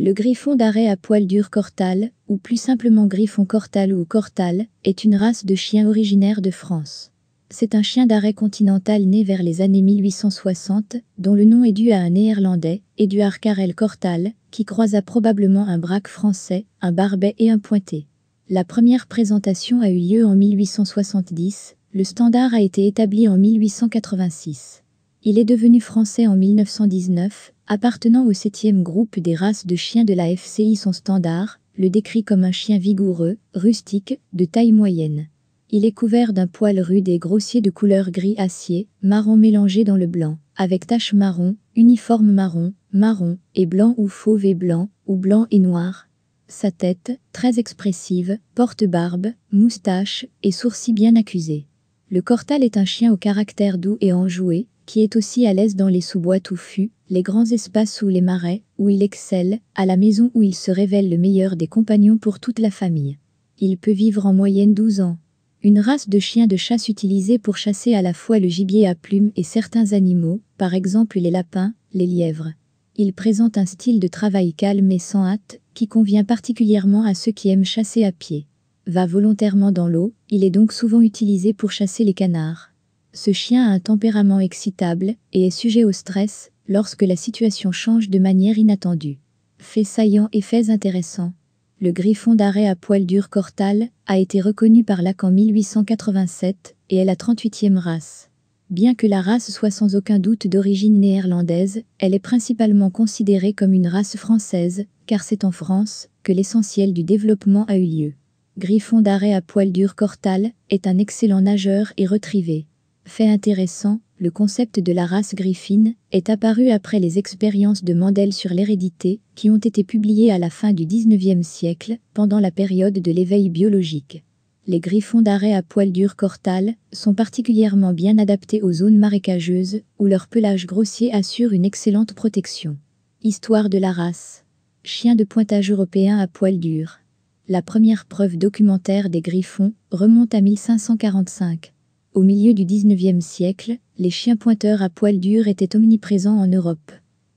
Le griffon d'arrêt à poil dur cortal, ou plus simplement griffon cortal ou cortal, est une race de chiens originaire de France. C'est un chien d'arrêt continental né vers les années 1860, dont le nom est dû à un néerlandais, Eduard Karel Cortal, qui croisa probablement un braque français, un barbet et un pointé. La première présentation a eu lieu en 1870, le standard a été établi en 1886. Il est devenu français en 1919, appartenant au septième groupe des races de chiens de la FCI. Son standard le décrit comme un chien vigoureux, rustique, de taille moyenne. Il est couvert d'un poil rude et grossier de couleur gris acier, marron mélangé dans le blanc, avec taches marron, uniforme marron, marron et blanc ou fauve et blanc, ou blanc et noir. Sa tête, très expressive, porte barbe, moustache et sourcils bien accusés. Le cortal est un chien au caractère doux et enjoué, qui est aussi à l'aise dans les sous-bois touffus, les grands espaces ou les marais, où il excelle, à la maison où il se révèle le meilleur des compagnons pour toute la famille. Il peut vivre en moyenne 12 ans. Une race de chiens de chasse utilisée pour chasser à la fois le gibier à plumes et certains animaux, par exemple les lapins, les lièvres. Il présente un style de travail calme et sans hâte, qui convient particulièrement à ceux qui aiment chasser à pied va volontairement dans l'eau, il est donc souvent utilisé pour chasser les canards. Ce chien a un tempérament excitable et est sujet au stress lorsque la situation change de manière inattendue. Fait saillant et faits intéressants. Le griffon d'arrêt à poil dur Cortal a été reconnu par Lac en 1887 et est la 38e race. Bien que la race soit sans aucun doute d'origine néerlandaise, elle est principalement considérée comme une race française, car c'est en France que l'essentiel du développement a eu lieu. Griffon d'arrêt à poil dur Cortal, est un excellent nageur et retrivé. Fait intéressant, le concept de la race griffine est apparu après les expériences de Mandel sur l'hérédité, qui ont été publiées à la fin du XIXe siècle, pendant la période de l'éveil biologique. Les griffons d'arrêt à poil dur cortal sont particulièrement bien adaptés aux zones marécageuses, où leur pelage grossier assure une excellente protection. Histoire de la race. Chien de pointage européen à poil dur. La première preuve documentaire des griffons remonte à 1545. Au milieu du XIXe siècle, les chiens pointeurs à poils durs étaient omniprésents en Europe.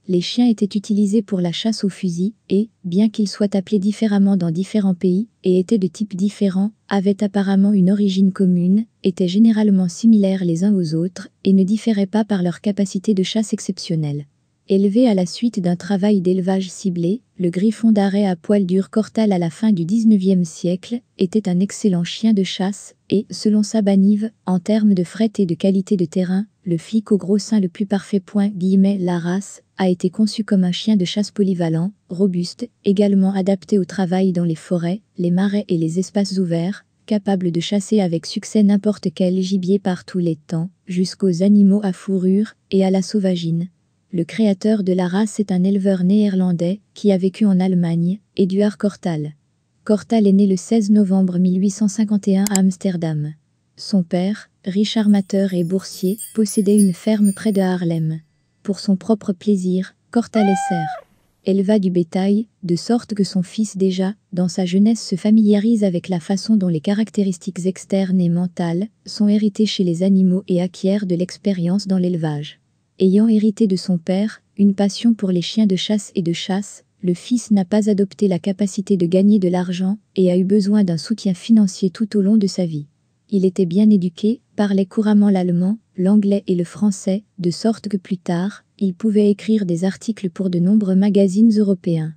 Les chiens étaient utilisés pour la chasse au fusil et, bien qu'ils soient appelés différemment dans différents pays et étaient de types différents, avaient apparemment une origine commune, étaient généralement similaires les uns aux autres et ne différaient pas par leur capacité de chasse exceptionnelle. Élevé à la suite d'un travail d'élevage ciblé, le griffon d'arrêt à poil dur Cortal à la fin du XIXe siècle était un excellent chien de chasse et, selon Sabanive, en termes de fret et de qualité de terrain, le flic au gros sein le plus parfait. Point, guillemets, la race a été conçu comme un chien de chasse polyvalent, robuste, également adapté au travail dans les forêts, les marais et les espaces ouverts, capable de chasser avec succès n'importe quel gibier par tous les temps, jusqu'aux animaux à fourrure et à la sauvagine. Le créateur de la race est un éleveur néerlandais qui a vécu en Allemagne, Eduard Cortal. Cortal est né le 16 novembre 1851 à Amsterdam. Son père, riche armateur et boursier, possédait une ferme près de Haarlem. Pour son propre plaisir, Kortal sert éleva du bétail, de sorte que son fils déjà, dans sa jeunesse, se familiarise avec la façon dont les caractéristiques externes et mentales sont héritées chez les animaux et acquiert de l'expérience dans l'élevage. Ayant hérité de son père, une passion pour les chiens de chasse et de chasse, le fils n'a pas adopté la capacité de gagner de l'argent et a eu besoin d'un soutien financier tout au long de sa vie. Il était bien éduqué, parlait couramment l'allemand, l'anglais et le français, de sorte que plus tard, il pouvait écrire des articles pour de nombreux magazines européens.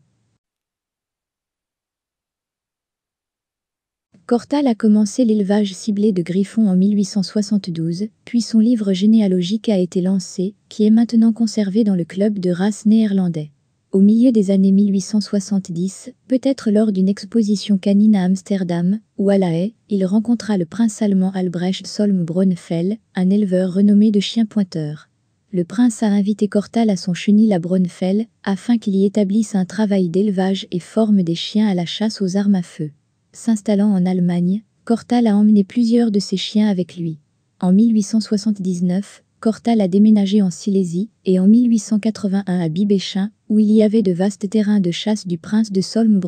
Cortal a commencé l'élevage ciblé de griffons en 1872, puis son livre généalogique a été lancé, qui est maintenant conservé dans le club de race néerlandais. Au milieu des années 1870, peut-être lors d'une exposition canine à Amsterdam ou à La Haye, il rencontra le prince allemand Albrecht Solm bronfell un éleveur renommé de chiens pointeurs le prince a invité Cortal à son chenil à Braunfels afin qu'il y établisse un travail d'élevage et forme des chiens à la chasse aux armes à feu. S'installant en Allemagne, Cortal a emmené plusieurs de ses chiens avec lui. En 1879, Cortal a déménagé en Silésie et en 1881 à Bibéchin, où il y avait de vastes terrains de chasse du prince de solm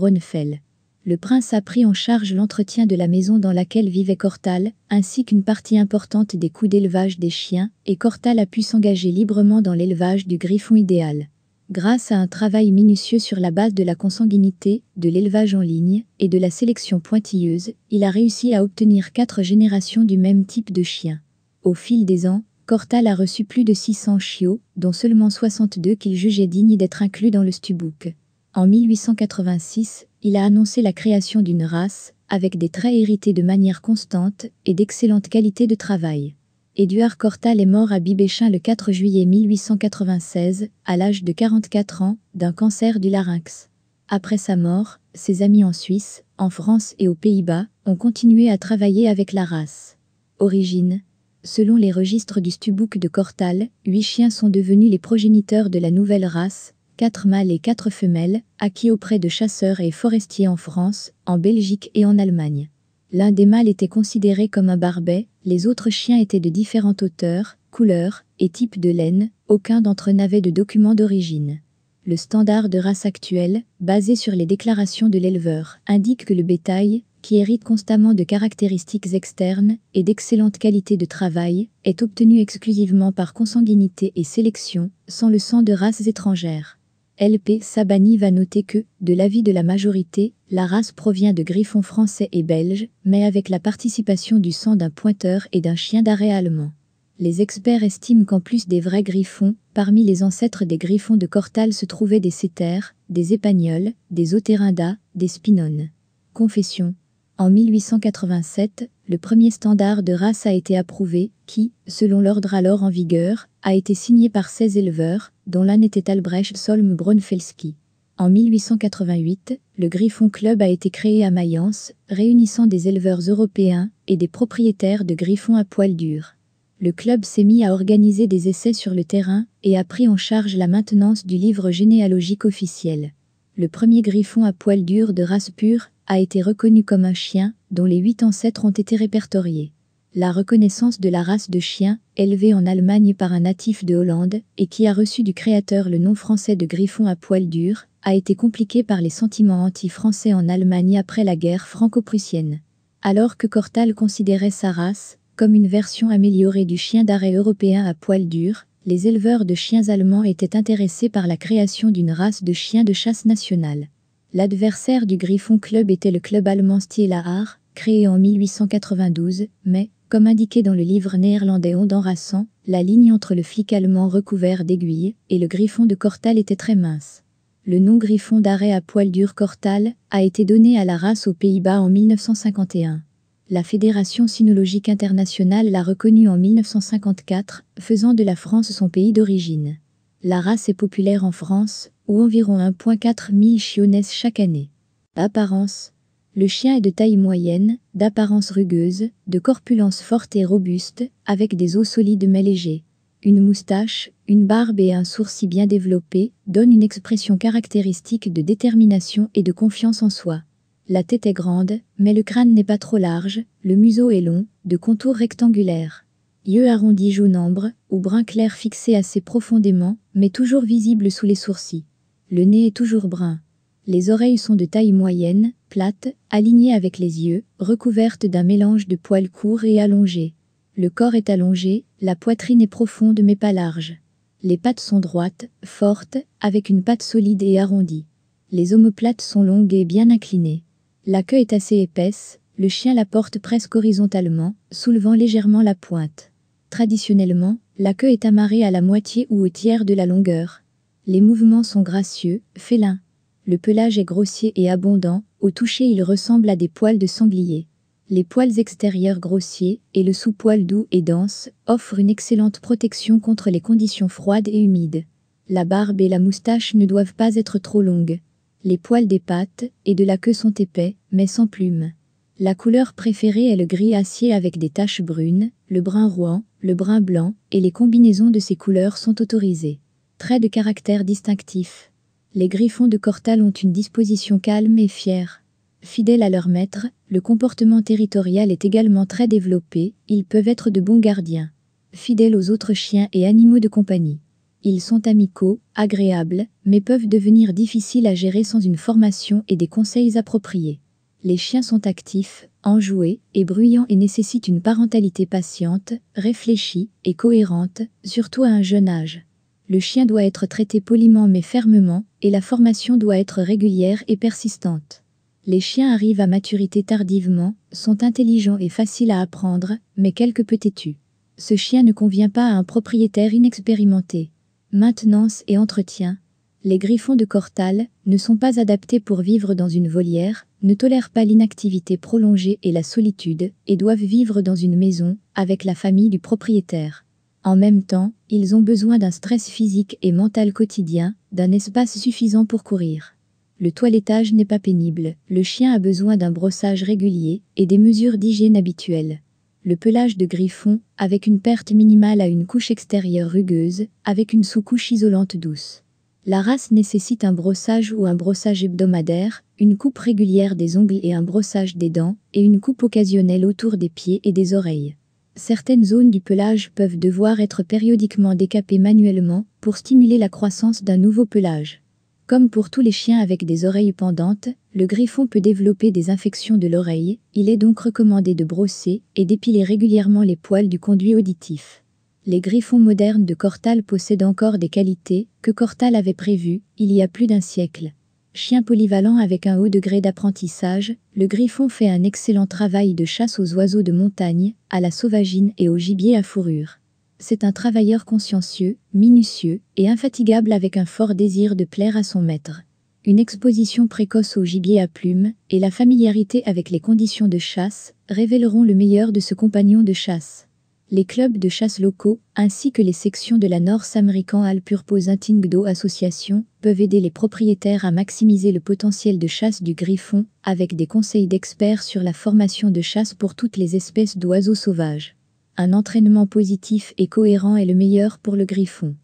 Le prince a pris en charge l'entretien de la maison dans laquelle vivait Cortal, ainsi qu'une partie importante des coûts d'élevage des chiens, et Cortal a pu s'engager librement dans l'élevage du griffon idéal grâce à un travail minutieux sur la base de la consanguinité, de l'élevage en ligne et de la sélection pointilleuse, il a réussi à obtenir quatre générations du même type de chien. Au fil des ans, Cortal a reçu plus de 600 chiots, dont seulement 62 qu'il jugeait dignes d'être inclus dans le Stubook. En 1886, il a annoncé la création d'une race, avec des traits hérités de manière constante et d'excellente qualité de travail. Édouard Cortal est mort à Bibéchin le 4 juillet 1896, à l'âge de 44 ans, d'un cancer du larynx. Après sa mort, ses amis en Suisse, en France et aux Pays-Bas ont continué à travailler avec la race. Origine Selon les registres du Stubouk de Cortal, huit chiens sont devenus les progéniteurs de la nouvelle race, quatre mâles et quatre femelles, acquis auprès de chasseurs et forestiers en France, en Belgique et en Allemagne. L'un des mâles était considéré comme un barbet, les autres chiens étaient de différentes hauteurs, couleurs et types de laine, aucun d'entre eux n'avait de document d'origine. Le standard de race actuel, basé sur les déclarations de l'éleveur, indique que le bétail, qui hérite constamment de caractéristiques externes et d'excellente qualité de travail, est obtenu exclusivement par consanguinité et sélection, sans le sang de races étrangères. LP Sabani va noter que, de l'avis de la majorité, la race provient de griffons français et belges, mais avec la participation du sang d'un pointeur et d'un chien d'arrêt allemand. Les experts estiment qu'en plus des vrais griffons, parmi les ancêtres des griffons de Cortal se trouvaient des cétères, des épagnols, des otérindas, des spinones. Confession. En 1887, le premier standard de race a été approuvé, qui, selon l'ordre alors en vigueur, a été signé par 16 éleveurs, dont l'un était Albrecht Solm bronfelski En 1888, le Griffon Club a été créé à Mayence, réunissant des éleveurs européens et des propriétaires de griffons à poil dur. Le club s'est mis à organiser des essais sur le terrain et a pris en charge la maintenance du livre généalogique officiel. Le premier griffon à poil dur de race pure a été reconnu comme un chien dont les huit ancêtres ont été répertoriés la reconnaissance de la race de chien, élevée en Allemagne par un natif de Hollande et qui a reçu du créateur le nom français de griffon à poil dur, a été compliquée par les sentiments anti-français en Allemagne après la guerre franco-prussienne. Alors que Cortal considérait sa race comme une version améliorée du chien d'arrêt européen à poil dur, les éleveurs de chiens allemands étaient intéressés par la création d'une race de chiens de chasse nationale. L'adversaire du Griffon Club était le club allemand Stielaar, créé en 1892, mais, comme indiqué dans le livre néerlandais Ondan Rassan, la ligne entre le flic allemand recouvert d'aiguilles et le griffon de Cortal était très mince. Le nom griffon d'arrêt à poil dur Cortal a été donné à la race aux Pays-Bas en 1951. La Fédération sinologique internationale l'a reconnue en 1954, faisant de la France son pays d'origine. La race est populaire en France, où environ 1,4 000 chionesses chaque année. Apparence le chien est de taille moyenne, d'apparence rugueuse, de corpulence forte et robuste, avec des os solides mais légers. Une moustache, une barbe et un sourcil bien développés donnent une expression caractéristique de détermination et de confiance en soi. La tête est grande, mais le crâne n'est pas trop large, le museau est long, de contour rectangulaire. Yeux arrondis jaune ambre ou brun clair fixé assez profondément, mais toujours visibles sous les sourcils. Le nez est toujours brun. Les oreilles sont de taille moyenne, plates, alignée avec les yeux, recouverte d'un mélange de poils courts et allongés. Le corps est allongé, la poitrine est profonde mais pas large. Les pattes sont droites, fortes, avec une patte solide et arrondie. Les omoplates sont longues et bien inclinées. La queue est assez épaisse, le chien la porte presque horizontalement, soulevant légèrement la pointe. Traditionnellement, la queue est amarrée à la moitié ou au tiers de la longueur. Les mouvements sont gracieux, félins. Le pelage est grossier et abondant, au toucher, il ressemble à des poils de sanglier. Les poils extérieurs grossiers et le sous-poil doux et dense offrent une excellente protection contre les conditions froides et humides. La barbe et la moustache ne doivent pas être trop longues. Les poils des pattes et de la queue sont épais, mais sans plumes. La couleur préférée est le gris acier avec des taches brunes, le brun rouen, le brun blanc, et les combinaisons de ces couleurs sont autorisées. Traits de caractère distinctifs les griffons de Cortal ont une disposition calme et fière. Fidèles à leur maître, le comportement territorial est également très développé, ils peuvent être de bons gardiens. Fidèles aux autres chiens et animaux de compagnie. Ils sont amicaux, agréables, mais peuvent devenir difficiles à gérer sans une formation et des conseils appropriés. Les chiens sont actifs, enjoués et bruyants et nécessitent une parentalité patiente, réfléchie et cohérente, surtout à un jeune âge le chien doit être traité poliment mais fermement, et la formation doit être régulière et persistante. Les chiens arrivent à maturité tardivement, sont intelligents et faciles à apprendre, mais quelque peu têtus. Ce chien ne convient pas à un propriétaire inexpérimenté. Maintenance et entretien. Les griffons de Cortal ne sont pas adaptés pour vivre dans une volière, ne tolèrent pas l'inactivité prolongée et la solitude, et doivent vivre dans une maison, avec la famille du propriétaire. En même temps, ils ont besoin d'un stress physique et mental quotidien, d'un espace suffisant pour courir. Le toilettage n'est pas pénible, le chien a besoin d'un brossage régulier et des mesures d'hygiène habituelles. Le pelage de griffon, avec une perte minimale à une couche extérieure rugueuse, avec une sous-couche isolante douce. La race nécessite un brossage ou un brossage hebdomadaire, une coupe régulière des ongles et un brossage des dents, et une coupe occasionnelle autour des pieds et des oreilles certaines zones du pelage peuvent devoir être périodiquement décapées manuellement pour stimuler la croissance d'un nouveau pelage. Comme pour tous les chiens avec des oreilles pendantes, le griffon peut développer des infections de l'oreille, il est donc recommandé de brosser et d'épiler régulièrement les poils du conduit auditif. Les griffons modernes de Cortal possèdent encore des qualités que Cortal avait prévues il y a plus d'un siècle. Chien polyvalent avec un haut degré d'apprentissage, le griffon fait un excellent travail de chasse aux oiseaux de montagne, à la sauvagine et au gibier à fourrure. C'est un travailleur consciencieux, minutieux et infatigable avec un fort désir de plaire à son maître. Une exposition précoce au gibier à plumes et la familiarité avec les conditions de chasse révéleront le meilleur de ce compagnon de chasse les clubs de chasse locaux, ainsi que les sections de la North American Hunting Do Association, peuvent aider les propriétaires à maximiser le potentiel de chasse du griffon, avec des conseils d'experts sur la formation de chasse pour toutes les espèces d'oiseaux sauvages. Un entraînement positif et cohérent est le meilleur pour le griffon.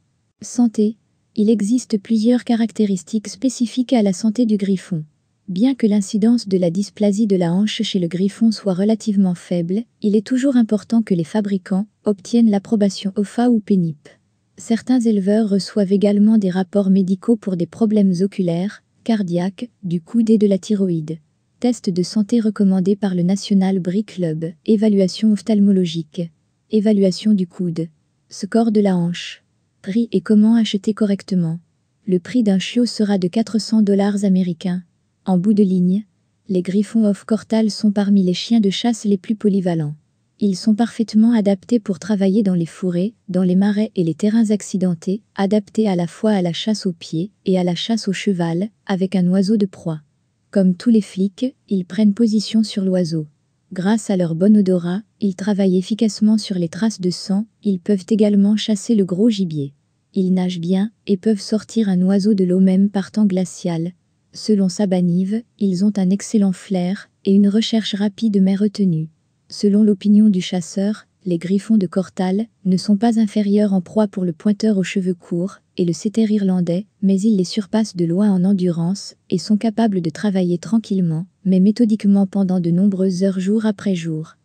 Santé. Il existe plusieurs caractéristiques spécifiques à la santé du griffon. Bien que l'incidence de la dysplasie de la hanche chez le griffon soit relativement faible, il est toujours important que les fabricants obtiennent l'approbation OFA ou PENIP. Certains éleveurs reçoivent également des rapports médicaux pour des problèmes oculaires, cardiaques, du coude et de la thyroïde. Test de santé recommandé par le National Brie Club. Évaluation ophtalmologique. Évaluation du coude. Score de la hanche. Prix et comment acheter correctement. Le prix d'un chiot sera de 400 dollars américains. En bout de ligne, les griffons of Cortal sont parmi les chiens de chasse les plus polyvalents. Ils sont parfaitement adaptés pour travailler dans les fourrés, dans les marais et les terrains accidentés, adaptés à la fois à la chasse au pied et à la chasse au cheval, avec un oiseau de proie. Comme tous les flics, ils prennent position sur l'oiseau. Grâce à leur bon odorat, ils travaillent efficacement sur les traces de sang, ils peuvent également chasser le gros gibier. Ils nagent bien et peuvent sortir un oiseau de l'eau même par temps glacial, Selon Sabaniv, ils ont un excellent flair et une recherche rapide mais retenue. Selon l'opinion du chasseur, les griffons de Cortal ne sont pas inférieurs en proie pour le pointeur aux cheveux courts et le setter irlandais, mais ils les surpassent de loin en endurance et sont capables de travailler tranquillement, mais méthodiquement pendant de nombreuses heures jour après jour.